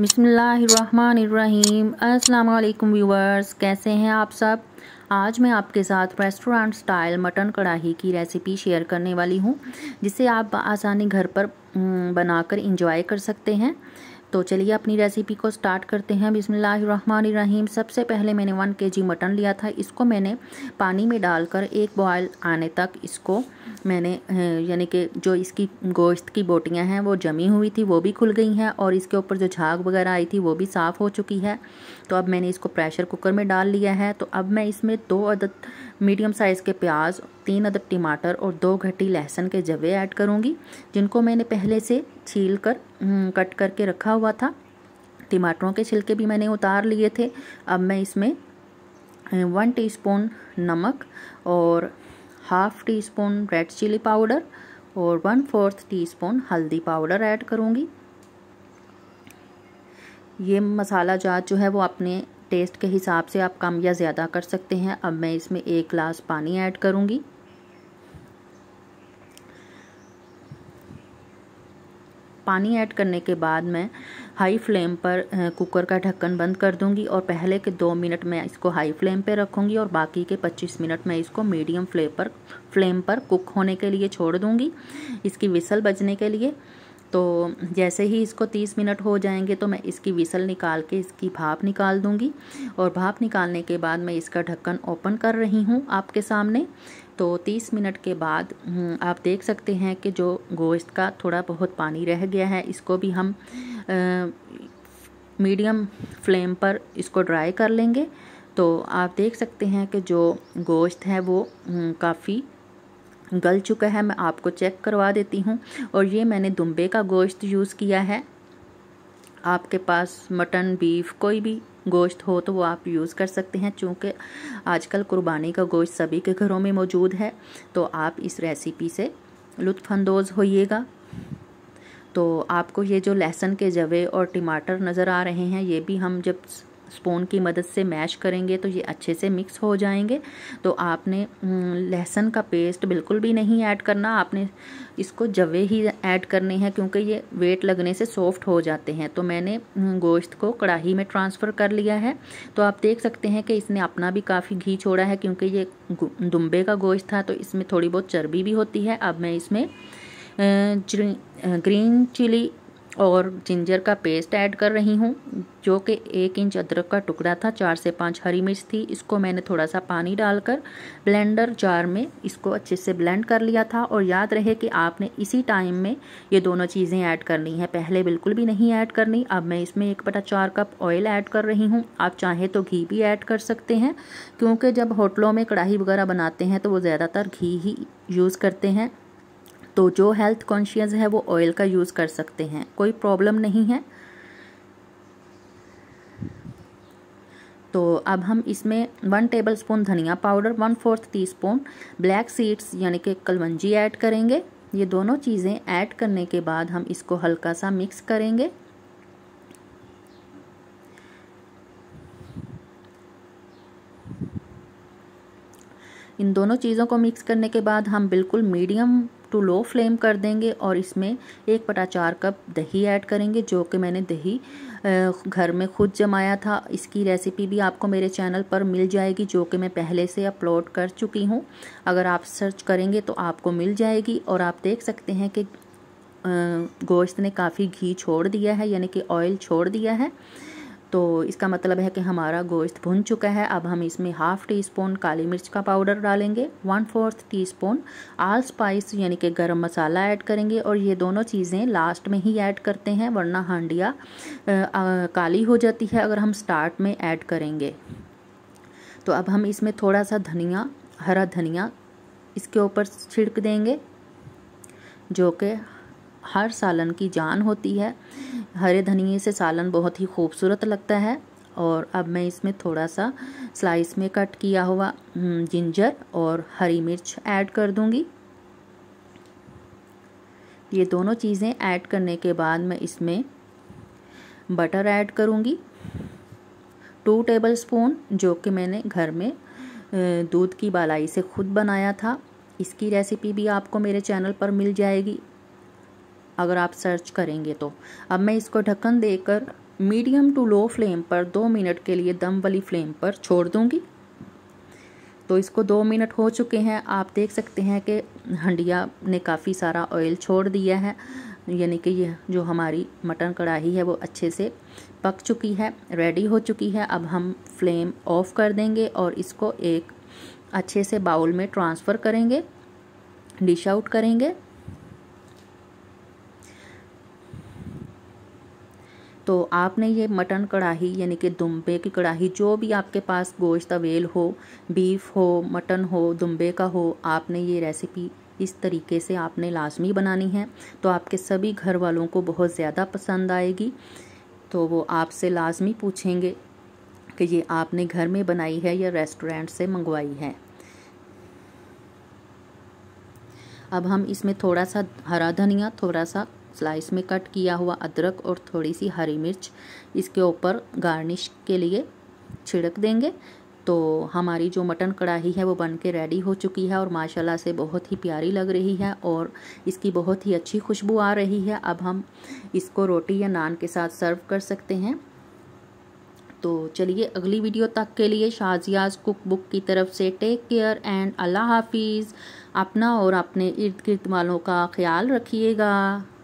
बिसमीम् अल्लाम व्यूवर्स कैसे हैं आप सब आज मैं आपके साथ रेस्टोरेंट स्टाइल मटन कढ़ाई की रेसिपी शेयर करने वाली हूं जिसे आप आसानी घर पर बनाकर इंजॉय कर सकते हैं तो चलिए अपनी रेसिपी को स्टार्ट करते हैं बिसमीम सबसे पहले मैंने वन के जी मटन लिया था इसको मैंने पानी में डालकर एक बॉयल आने तक इसको मैंने यानी कि जो इसकी गोश्त की बोटियाँ हैं वो जमी हुई थी वो भी खुल गई हैं और इसके ऊपर जो झाग वगैरह आई थी वो भी साफ़ हो चुकी है तो अब मैंने इसको प्रेशर कुकर में डाल लिया है तो अब मैं इसमें दो अदद मीडियम साइज़ के प्याज तीन अदद टमाटर और दो घटी लहसुन के जवे ऐड करूँगी जिनको मैंने पहले से छील कर कट करके रखा हुआ था टमाटरों के छिलके भी मैंने उतार लिए थे अब मैं इसमें वन टीस्पून नमक और half teaspoon red chilli powder और वन फोर्थ टी स्पून हल्दी पाउडर ऐड करूँगी ये मसाला जात जो है वो अपने टेस्ट के हिसाब से आप कम या ज़्यादा कर सकते हैं अब मैं इसमें एक गिलास पानी ऐड करूँगी पानी ऐड करने के बाद मैं हाई फ्लेम पर कुकर का ढक्कन बंद कर दूंगी और पहले के दो मिनट मैं इसको हाई फ्लेम पे रखूंगी और बाकी के 25 मिनट मैं इसको मीडियम फ्लेम पर फ्लेम पर कुक होने के लिए छोड़ दूंगी इसकी विसल बजने के लिए तो जैसे ही इसको तीस मिनट हो जाएंगे तो मैं इसकी विसल निकाल के इसकी भाप निकाल दूँगी और भाप निकालने के बाद मैं इसका ढक्कन ओपन कर रही हूँ आपके सामने तो 30 मिनट के बाद हम्म, आप देख सकते हैं कि जो गोश्त का थोड़ा बहुत पानी रह गया है इसको भी हम मीडियम फ्लेम पर इसको ड्राई कर लेंगे तो आप देख सकते हैं कि जो गोश्त है वो हम्म, काफ़ी गल चुका है मैं आपको चेक करवा देती हूँ और ये मैंने दुम्बे का गोश्त यूज़ किया है आपके पास मटन बीफ कोई भी गोश्त हो तो वो आप यूज़ कर सकते हैं चूँकि आजकल कुर्बानी का गोश्त सभी के घरों में मौजूद है तो आप इस रेसिपी से लुत्फानंदोज़ होइएगा तो आपको ये जो लहसुन के जवे और टमाटर नज़र आ रहे हैं ये भी हम जब स्पून की मदद से मैश करेंगे तो ये अच्छे से मिक्स हो जाएंगे तो आपने लहसुन का पेस्ट बिल्कुल भी नहीं ऐड करना आपने इसको जवे ही ऐड करने हैं क्योंकि ये वेट लगने से सॉफ्ट हो जाते हैं तो मैंने गोश्त को कढ़ाही में ट्रांसफ़र कर लिया है तो आप देख सकते हैं कि इसने अपना भी काफ़ी घी छोड़ा है क्योंकि ये दुम्बे का गोश्त था तो इसमें थोड़ी बहुत चर्बी भी होती है अब मैं इसमें ग्रीन चिली और जिंजर का पेस्ट ऐड कर रही हूँ जो कि एक इंच अदरक का टुकड़ा था चार से पाँच हरी मिर्च थी इसको मैंने थोड़ा सा पानी डालकर ब्लेंडर जार में इसको अच्छे से ब्लेंड कर लिया था और याद रहे कि आपने इसी टाइम में ये दोनों चीज़ें ऐड करनी है पहले बिल्कुल भी नहीं ऐड करनी अब मैं इसमें एक बटा चार कप ऑयल ऐड कर रही हूँ आप चाहें तो घी भी ऐड कर सकते हैं क्योंकि जब होटलों में कढ़ाई वगैरह बनाते हैं तो वो ज़्यादातर घी ही यूज़ करते हैं तो जो हेल्थ कॉन्शियस है वो ऑयल का यूज़ कर सकते हैं कोई प्रॉब्लम नहीं है तो अब हम इसमें वन टेबल स्पून धनिया powder one fourth teaspoon black seeds यानी कि कलवंजी ऐड करेंगे ये दोनों चीज़ें ऐड करने के बाद हम इसको हल्का सा मिक्स करेंगे इन दोनों चीज़ों को मिक्स करने के बाद हम बिल्कुल मीडियम टू लो फ्लेम कर देंगे और इसमें एक पटा चार कप दही ऐड करेंगे जो कि मैंने दही घर में खुद जमाया था इसकी रेसिपी भी आपको मेरे चैनल पर मिल जाएगी जो कि मैं पहले से अपलोड कर चुकी हूँ अगर आप सर्च करेंगे तो आपको मिल जाएगी और आप देख सकते हैं कि गोश्त ने काफ़ी घी छोड़ दिया है यानी कि ऑयल छोड़ दिया है तो इसका मतलब है कि हमारा गोश्त भुन चुका है अब हम इसमें हाफ़ टी स्पून काली मिर्च का पाउडर डालेंगे one fourth teaspoon allspice यानी कि गरम मसाला ऐड करेंगे और ये दोनों चीज़ें लास्ट में ही ऐड करते हैं वरना हांडिया काली हो जाती है अगर हम स्टार्ट में ऐड करेंगे तो अब हम इसमें थोड़ा सा धनिया हरा धनिया इसके ऊपर छिड़क देंगे जो कि हर सालन की जान होती है हरे धनिए से सालन बहुत ही खूबसूरत लगता है और अब मैं इसमें थोड़ा सा स्लाइस में कट किया हुआ जिंजर हम्म, और हरी मिर्च ऐड कर दूंगी ये दोनों चीज़ें ऐड करने के बाद मैं इसमें बटर ऐड करूँगी टू टेबल स्पून जो कि मैंने घर में दूध की बालाई से खुद बनाया था इसकी रेसिपी भी आपको मेरे चैनल पर मिल जाएगी अगर आप सर्च करेंगे तो अब मैं इसको ढक्कन देकर मीडियम टू लो फ्लेम पर दो मिनट के लिए दम वाली फ्लेम पर छोड़ दूंगी तो इसको दो मिनट हो चुके हैं आप देख सकते हैं कि हंडिया ने काफ़ी सारा ऑयल छोड़ दिया है यानी कि यह जो हमारी मटन कढ़ाई है वो अच्छे से पक चुकी है रेडी हो चुकी है अब हम फ्लेम ऑफ कर देंगे और इसको एक अच्छे से बाउल में ट्रांसफ़र करेंगे डिश आउट करेंगे तो आपने ये मटन कढ़ाई यानी कि दुम्बे की कढ़ाई जो भी आपके पास गोश्त अवेल हो बीफ हो मटन हो दुम्बे का हो आपने ये रेसिपी इस तरीके से आपने लाजमी बनानी है तो आपके सभी घर वालों को बहुत ज़्यादा पसंद आएगी तो वो आपसे लाजमी पूछेंगे कि ये आपने घर में बनाई है या रेस्टोरेंट से मंगवाई है अब हम इसमें थोड़ा सा हरा धनिया थोड़ा सा स्लाइस में कट किया हुआ अदरक और थोड़ी सी हरी मिर्च इसके ऊपर गार्निश के लिए छिड़क देंगे तो हमारी जो मटन कढ़ाई है वो बन के रेडी हो चुकी है और माशाल्लाह से बहुत ही प्यारी लग रही है और इसकी बहुत ही अच्छी खुशबू आ रही है अब हम इसको रोटी या नान के साथ सर्व कर सकते हैं तो चलिए अगली वीडियो तक के लिए शाजियाज कुक बुक की तरफ से टेक केयर एंड अल्लाह हाफिज़ अपना और अपने इर्द गिर्द वालों का ख्याल रखिएगा